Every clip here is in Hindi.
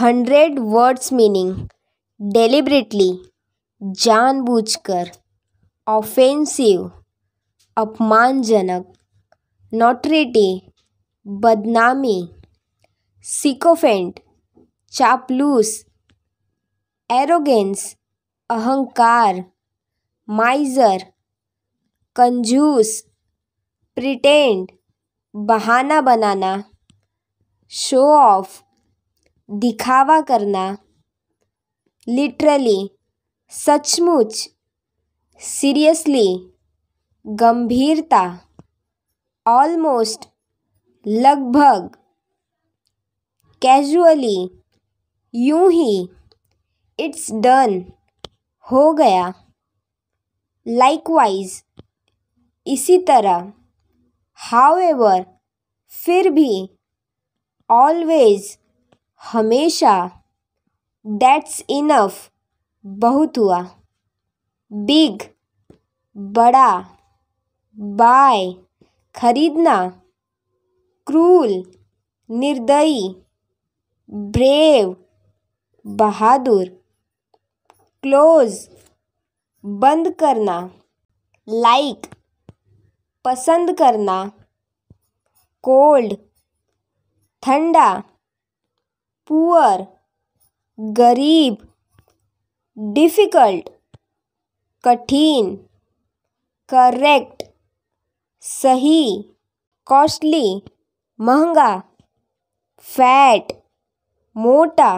हंड्रेड वर्ड्स मीनिंग डेलिब्रेटली जानबूझकर ऑफेंसिव अपमानजनक नोटरीटी बदनामी सिकोफेंट चापलूस एरोगेंस अहंकार माइजर कंजूस प्रिटेंड बहाना बनाना शो ऑफ दिखावा करना लिटरली सचमुच सीरियसली गंभीरता ऑलमोस्ट लगभग कैजुअली यूं ही इट्स डन हो गया लाइकवाइज इसी तरह हाउ एवर फिर भी ऑलवेज हमेशा डेट्स इनफ बहुत हुआ बिग बड़ा बाय खरीदना क्रूल निर्दयी ब्रेव बहादुर क्लोज बंद करना लाइक like, पसंद करना कोल्ड ठंडा पुअर गरीब डिफ़िकल्ट कठिन करेक्ट सही कॉस्टली महंगा फैट मोटा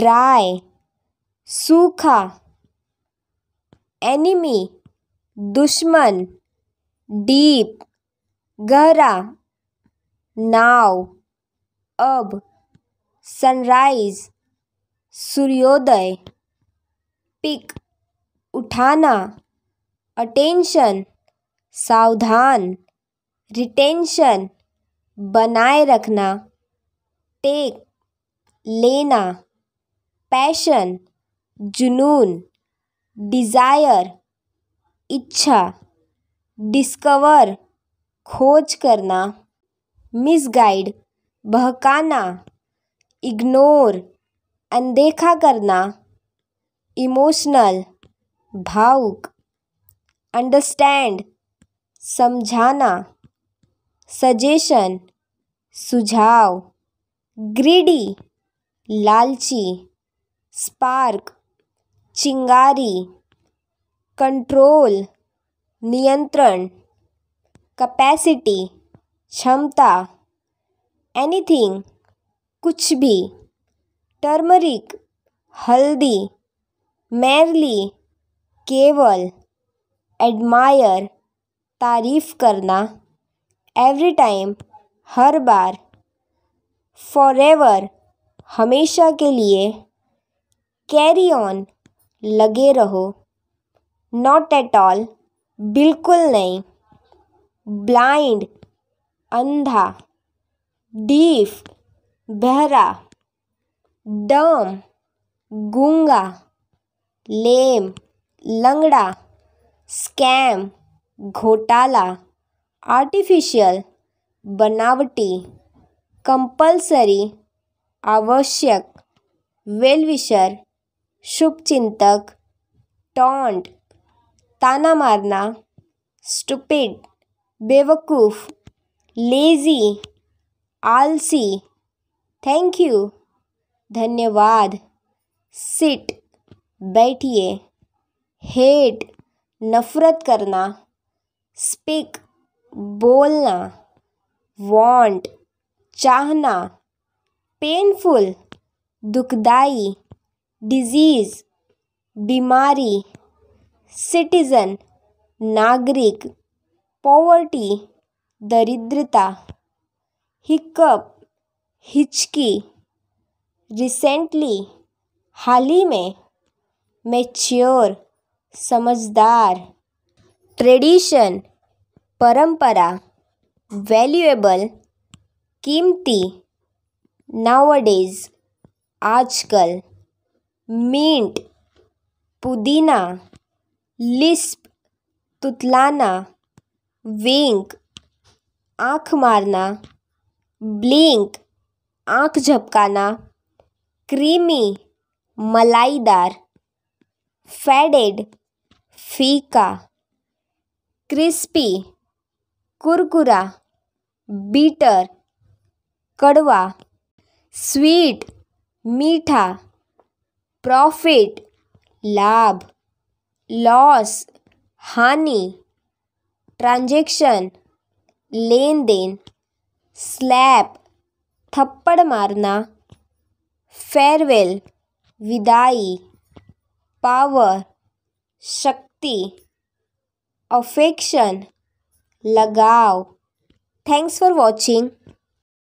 ड्राई सूखा एनिमी दुश्मन डीप गहरा नाव अब सनराइज़ सूर्योदय पिक उठाना अटेंशन सावधान रिटेंशन बनाए रखना टेक लेना पैशन जुनून डिज़ायर इच्छा डिस्कवर खोज करना मिसगाइड बहकाना इग्नोर अनदेखा करना इमोशनल भावुक अंडरस्टैंड समझाना सजेशन सुझाव ग्रीडी लालची स्पार्क चिंगारी कंट्रोल नियंत्रण कैपेसिटी क्षमता एनीथिंग कुछ भी टर्मरिक हल्दी मेरली केवल एडमायर तारीफ़ करना एवरी टाइम हर बार एवर हमेशा के लिए कैरी ऑन लगे रहो नॉट एट ऑल बिल्कुल नहीं ब्लाइंड अंधा डीफ बहरा डम गूंगा लेम लंगड़ा स्कैम घोटाला आर्टिफिशियल बनावटी कंपलसरी आवश्यक वेलविशर शुभचिंतक टॉन्ट ताना मारना स्टुपिड बेवकूफ़ लेज़ी आलसी थैंक यू धन्यवाद सिट बैठिए हेट नफ़रत करना स्पीक बोलना वांट चाहना पेनफुल दुखदाई डिजीज़ बीमारी सिटीज़न नागरिक पॉवर्टी दरिद्रता हिकअप हिचकी रिसेंटली हाल ही में मैच्योर समझदार ट्रेडिशन परंपरा वैल्यूएबल कीमती नावडेज आजकल मीट पुदीना लिस्प तुतलाना विंक आँख मारना ब्लिंक आँख झपकाना क्रीमी मलाईदार फेडेड फीका क्रिस्पी कुरकुरा बीटर कड़वा स्वीट मीठा प्रॉफिट लाभ लॉस हानि ट्रांजेक्शन लेन देन स्लैब थप्पड़ मारना फेयरवेल विदाई पावर शक्ति अफेक्शन लगाव थैंक्स फॉर वॉचिंग